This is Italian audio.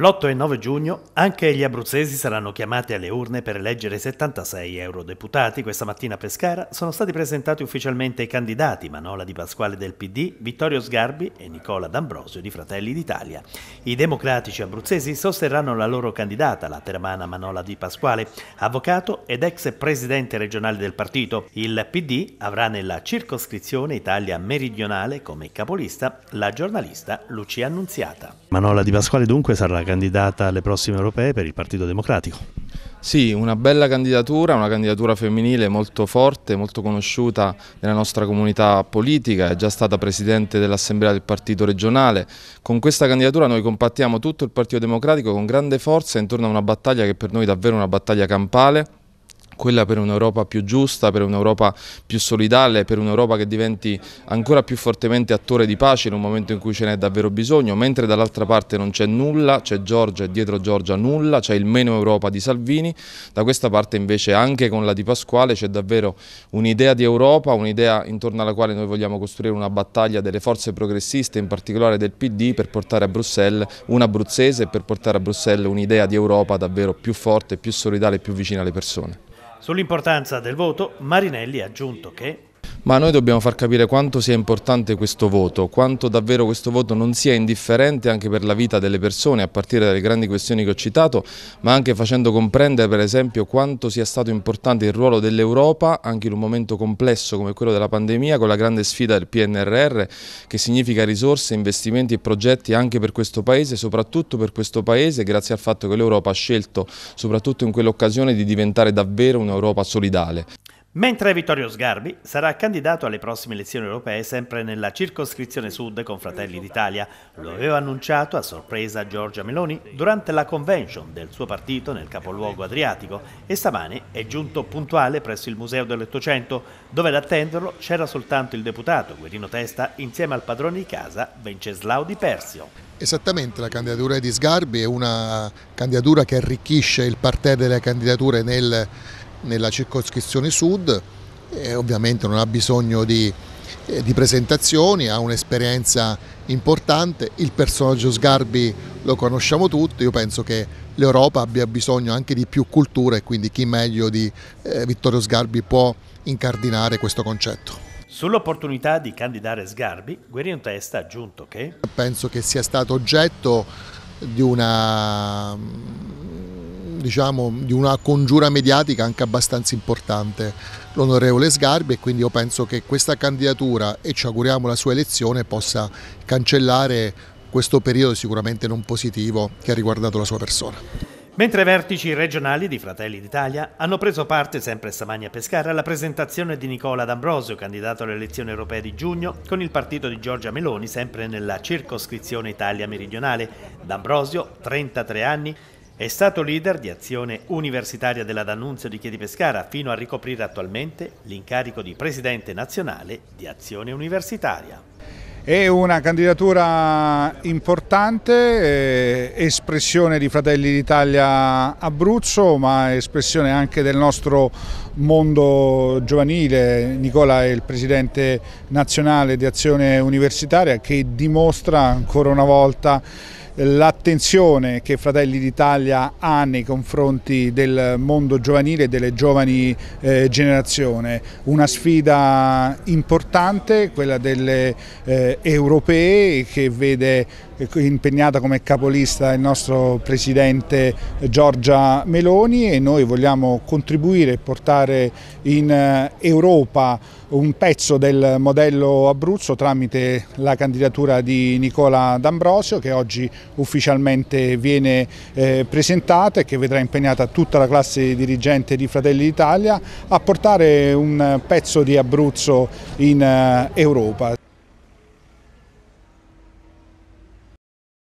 L'8 e 9 giugno anche gli abruzzesi saranno chiamati alle urne per eleggere 76 eurodeputati. Questa mattina a Pescara sono stati presentati ufficialmente i candidati Manola Di Pasquale del PD, Vittorio Sgarbi e Nicola D'Ambrosio di Fratelli d'Italia. I democratici abruzzesi sosterranno la loro candidata, la teramana Manola Di Pasquale, avvocato ed ex presidente regionale del partito. Il PD avrà nella circoscrizione Italia meridionale come capolista la giornalista Lucia Annunziata. Manola Di Pasquale dunque sarà la candidata alle prossime europee per il Partito Democratico. Sì, una bella candidatura, una candidatura femminile molto forte, molto conosciuta nella nostra comunità politica, è già stata presidente dell'Assemblea del Partito regionale. Con questa candidatura noi compattiamo tutto il Partito Democratico con grande forza intorno a una battaglia che per noi è davvero una battaglia campale, quella per un'Europa più giusta, per un'Europa più solidale, per un'Europa che diventi ancora più fortemente attore di pace in un momento in cui ce n'è davvero bisogno, mentre dall'altra parte non c'è nulla, c'è Giorgia e dietro Giorgia nulla, c'è il meno Europa di Salvini, da questa parte invece anche con la di Pasquale c'è davvero un'idea di Europa, un'idea intorno alla quale noi vogliamo costruire una battaglia delle forze progressiste, in particolare del PD, per portare a Bruxelles un abruzzese e per portare a Bruxelles un'idea di Europa davvero più forte, più solidale e più vicina alle persone. Sull'importanza del voto, Marinelli ha aggiunto che ma noi dobbiamo far capire quanto sia importante questo voto, quanto davvero questo voto non sia indifferente anche per la vita delle persone, a partire dalle grandi questioni che ho citato, ma anche facendo comprendere per esempio quanto sia stato importante il ruolo dell'Europa anche in un momento complesso come quello della pandemia, con la grande sfida del PNRR, che significa risorse, investimenti e progetti anche per questo Paese, soprattutto per questo Paese, grazie al fatto che l'Europa ha scelto, soprattutto in quell'occasione, di diventare davvero un'Europa solidale. Mentre Vittorio Sgarbi sarà candidato alle prossime elezioni europee sempre nella circoscrizione sud con Fratelli d'Italia, lo aveva annunciato a sorpresa Giorgia Meloni durante la convention del suo partito nel capoluogo adriatico e stamane è giunto puntuale presso il Museo dell'Ottocento dove ad attenderlo c'era soltanto il deputato Guerino Testa insieme al padrone di casa Venceslao Di Persio. Esattamente, la candidatura di Sgarbi è una candidatura che arricchisce il parterre delle candidature nel nella circoscrizione sud e ovviamente non ha bisogno di, eh, di presentazioni, ha un'esperienza importante, il personaggio Sgarbi lo conosciamo tutti, io penso che l'Europa abbia bisogno anche di più cultura e quindi chi meglio di eh, Vittorio Sgarbi può incardinare questo concetto. Sull'opportunità di candidare Sgarbi, Guerino Testa ha aggiunto che... Penso che sia stato oggetto di una diciamo, di una congiura mediatica anche abbastanza importante l'onorevole Sgarbi e quindi io penso che questa candidatura e ci auguriamo la sua elezione possa cancellare questo periodo sicuramente non positivo che ha riguardato la sua persona. Mentre vertici regionali di Fratelli d'Italia hanno preso parte sempre stamani a Pescara alla presentazione di Nicola D'Ambrosio, candidato alle elezioni europee di giugno, con il partito di Giorgia Meloni sempre nella circoscrizione Italia meridionale. D'Ambrosio, 33 anni, è stato leader di azione universitaria della D'Annunzio di Chiedi Pescara fino a ricoprire attualmente l'incarico di presidente nazionale di azione universitaria. È una candidatura importante, eh, espressione di Fratelli d'Italia Abruzzo, ma espressione anche del nostro mondo giovanile. Nicola è il presidente nazionale di azione universitaria che dimostra ancora una volta l'attenzione che Fratelli d'Italia ha nei confronti del mondo giovanile e delle giovani eh, generazioni. Una sfida importante, quella delle eh, europee che vede impegnata come capolista il nostro presidente Giorgia Meloni e noi vogliamo contribuire e portare in eh, Europa un pezzo del modello Abruzzo tramite la candidatura di Nicola D'Ambrosio che oggi ufficialmente viene eh, presentata e che vedrà impegnata tutta la classe dirigente di Fratelli d'Italia a portare un pezzo di Abruzzo in eh, Europa.